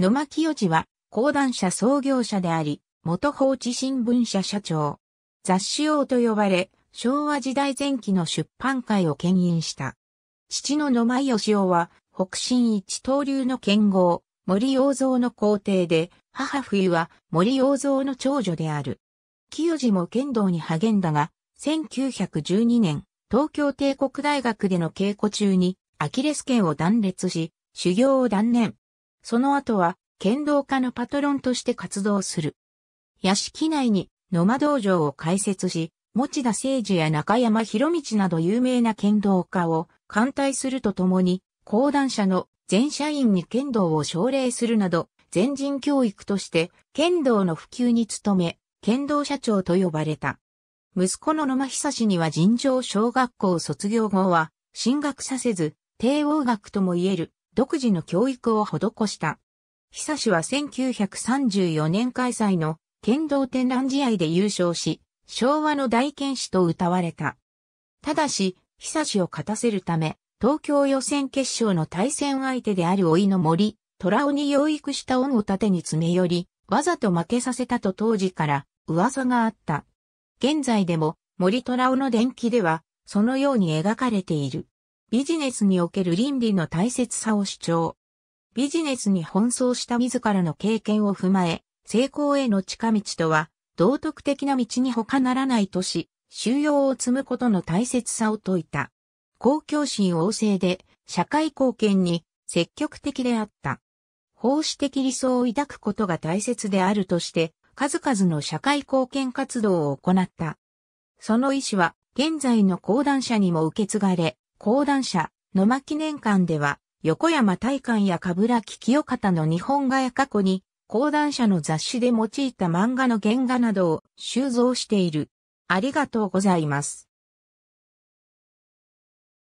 野間清治は、講談社創業者であり、元放置新聞社社長。雑誌王と呼ばれ、昭和時代前期の出版界を牽引した。父の野間義雄は、北進一刀流の剣豪、森王蔵の皇帝で、母冬は森王蔵の長女である。清治も剣道に励んだが、1912年、東京帝国大学での稽古中に、アキレス腱を断裂し、修行を断念。その後は剣道家のパトロンとして活動する。屋敷内に野間道場を開設し、持田誠治や中山博道など有名な剣道家を艦隊するとともに、講談社の全社員に剣道を奨励するなど、全人教育として剣道の普及に努め、剣道社長と呼ばれた。息子の野間久志には尋常小学校卒業後は進学させず、帝王学とも言える独自の教育を施した。久志は1934年開催の剣道展覧試合で優勝し、昭和の大剣士と歌われた。ただし、久志を勝たせるため、東京予選決勝の対戦相手である老いの森、虎尾に養育した恩を盾に詰め寄り、わざと負けさせたと当時から噂があった。現在でも森虎尾の伝記では、そのように描かれている。ビジネスにおける倫理の大切さを主張。ビジネスに奔走した自らの経験を踏まえ、成功への近道とは、道徳的な道に他ならないとし、収容を積むことの大切さを説いた。公共心旺盛で、社会貢献に積極的であった。奉仕的理想を抱くことが大切であるとして、数々の社会貢献活動を行った。その意思は、現在の講談社にも受け継がれ、講談社、野間記念館では、横山大観やかぶらき清方の日本画や過去に、講談社の雑誌で用いた漫画の原画などを収蔵している。ありがとうございます。